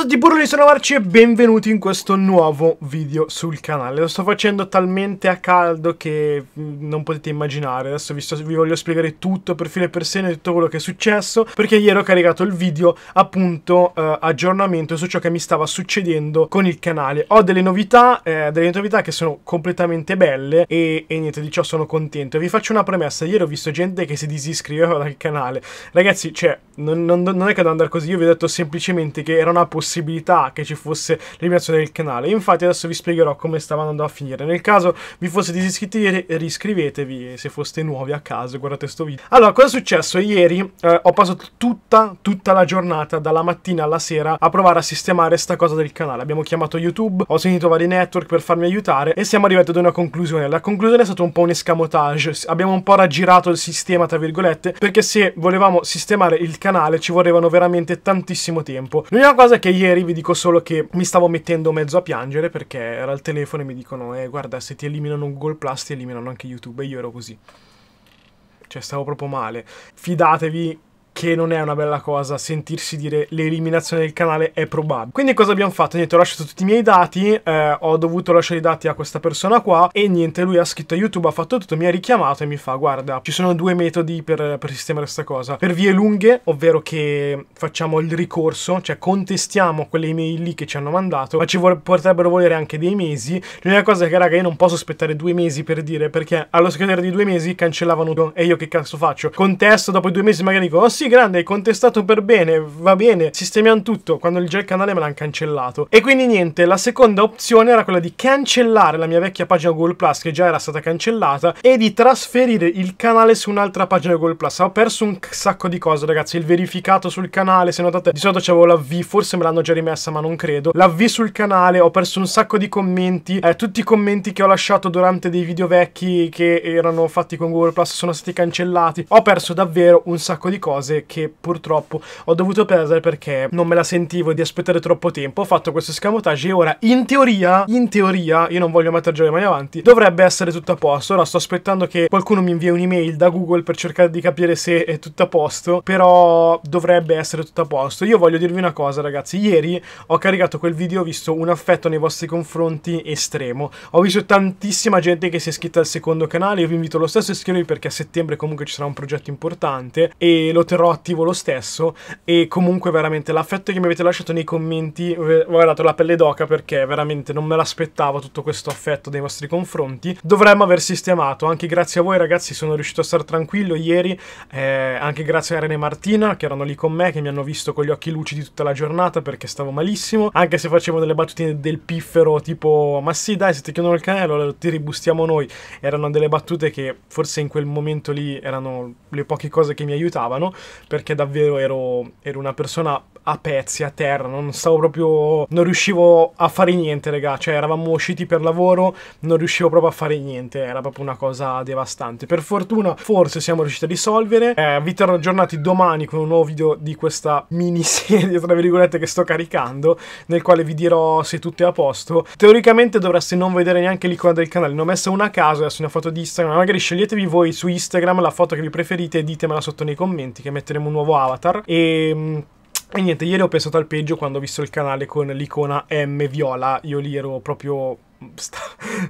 Ciao a tutti burloni, sono Marci e benvenuti in questo nuovo video sul canale. Lo sto facendo talmente a caldo che mm, non potete immaginare. Adesso vi, sto, vi, voglio spiegare tutto per fine per sene, tutto quello che è successo, perché ieri ho caricato il video appunto eh, aggiornamento su ciò che mi stava succedendo con il canale. Ho delle novità, eh, delle novità che sono completamente belle e, e, niente, di ciò sono contento. Vi faccio una premessa, ieri ho visto gente che si disiscriveva dal canale. Ragazzi, cioè, non, non, non è che devo andare così, io vi ho detto semplicemente che era una possibilità possibilità che ci fosse l'eliminazione del canale. Infatti adesso vi spiegherò come stava andando a finire. Nel caso vi fosse disiscritti, riscrivetevi se foste nuovi a caso, guardate questo video. Allora, cosa è successo? Ieri eh, ho passato tutta, tutta la giornata, dalla mattina alla sera, a provare a sistemare questa cosa del canale. Abbiamo chiamato YouTube, ho sentito vari network per farmi aiutare e siamo arrivati ad una conclusione. La conclusione è stata un po' un escamotage. Abbiamo un po' raggirato il sistema, tra virgolette, perché se volevamo sistemare il canale ci volevano veramente tantissimo tempo. L'unica cosa è che ieri vi dico solo che mi stavo mettendo mezzo a piangere perché era al telefono e mi dicono eh guarda se ti eliminano Google Plus ti eliminano anche YouTube e io ero così. Cioè stavo proprio male. Fidatevi, che non è una bella cosa sentirsi dire l'eliminazione del canale è probabile. Quindi cosa abbiamo fatto? Niente, ho lasciato tutti i miei dati, eh, ho dovuto lasciare i dati a questa persona qua e niente, lui ha scritto a YouTube, ha fatto tutto, mi ha richiamato e mi fa guarda, ci sono due metodi per, per sistemare questa cosa. Per vie lunghe, ovvero che facciamo il ricorso, cioè contestiamo quelle email lì che ci hanno mandato, ma ci potrebbero volere anche dei mesi. L'unica cosa è che raga io non posso aspettare due mesi per dire perché allo scadere di due mesi cancellavano e io che cazzo faccio? Contesto dopo due mesi magari dico oh sì grande, contestato per bene, va bene, sistemiamo tutto, quando già il canale me l'hanno cancellato. E quindi niente, la seconda opzione era quella di cancellare la mia vecchia pagina Google Plus, che già era stata cancellata, e di trasferire il canale su un'altra pagina Google Plus. Ho perso un sacco di cose, ragazzi, il verificato sul canale, se notate, di solito c'avevo la V, forse me l'hanno già rimessa, ma non credo. La V sul canale, ho perso un sacco di commenti, eh, tutti i commenti che ho lasciato durante dei video vecchi che erano fatti con Google Plus sono stati cancellati. Ho perso davvero un sacco di cose che purtroppo ho dovuto perdere perché non me la sentivo di aspettare troppo tempo. Ho fatto questo escamotage e ora, in teoria, in teoria, io non voglio mettere già le mani avanti, dovrebbe essere tutto a posto. Ora sto aspettando che qualcuno mi invia un'email da Google per cercare di capire se è tutto a posto, però dovrebbe essere tutto a posto. Io voglio dirvi una cosa, ragazzi. Ieri ho caricato quel video, ho visto un affetto nei vostri confronti estremo. Ho visto tantissima gente che si è iscritta al secondo canale, io vi invito lo stesso a iscrivervi perché a settembre comunque ci sarà un progetto importante e lo terrò attivo lo stesso e comunque veramente l'affetto che mi avete lasciato nei commenti, eh, ho dato la pelle d'oca perché veramente non me l'aspettavo tutto questo affetto nei vostri confronti, dovremmo aver sistemato, anche grazie a voi ragazzi sono riuscito a stare tranquillo ieri, eh, anche grazie a Rene Martina che erano lì con me, che mi hanno visto con gli occhi lucidi tutta la giornata perché stavo malissimo, anche se facevo delle battutine del piffero tipo ma sì dai se ti chiudono il canale ti ribustiamo noi, erano delle battute che forse in quel momento lì erano le poche cose che mi aiutavano, perché davvero ero, ero una persona a pezzi, a terra, non stavo proprio... non riuscivo a fare niente, raga, cioè eravamo usciti per lavoro, non riuscivo proprio a fare niente, era proprio una cosa devastante. Per fortuna, forse siamo riusciti a risolvere, eh, vi terrò aggiornati domani con un nuovo video di questa miniserie, tra virgolette, che sto caricando, nel quale vi dirò se tutto è a posto. Teoricamente dovreste non vedere neanche l'icona del canale, ne ho messa una a caso, adesso una foto di Instagram, magari sceglietevi voi su Instagram la foto che vi preferite e ditemela sotto nei commenti che metteremo un nuovo avatar e ehm, e niente, ieri ho pensato al peggio quando ho visto il canale con l'icona M viola, io lì ero proprio mm,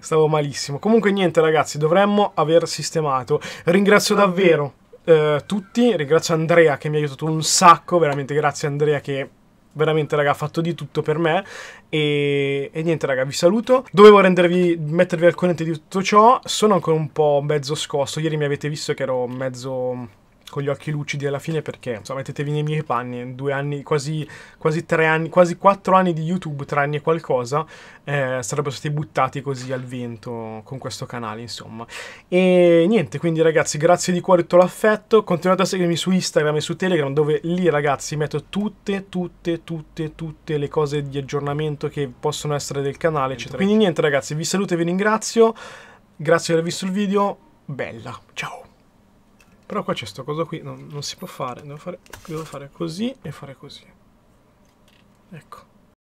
stavo malissimo. Comunque niente ragazzi, dovremmo aver sistemato. Ringrazio davvero eh, tutti, ringrazio Andrea che mi ha aiutato un sacco, veramente grazie Andrea che veramente raga ha fatto di tutto per me e, e, niente raga vi saluto dovevo rendervi mettervi al corrente di tutto ciò sono ancora un po' mezzo scosso ieri mi avete visto che ero mezzo con gli occhi lucidi alla fine perché, insomma, mettetevi nei miei panni, due anni, quasi, quasi tre anni, quasi quattro anni di YouTube, tre anni e qualcosa, eh, sarebbero stati buttati così al vento con questo canale, insomma. E niente, quindi ragazzi, grazie di cuore tutto l'affetto, continuate a seguirmi su Instagram e su Telegram dove lì ragazzi metto tutte, tutte, tutte, tutte le cose di aggiornamento che possono essere del canale, eccetera. Quindi niente ragazzi, vi saluto e vi ringrazio, grazie di aver visto il video, bella, ciao! Però qua c'è sto coso qui, non, non si può fare, devo fare, devo fare così e fare così. Ecco.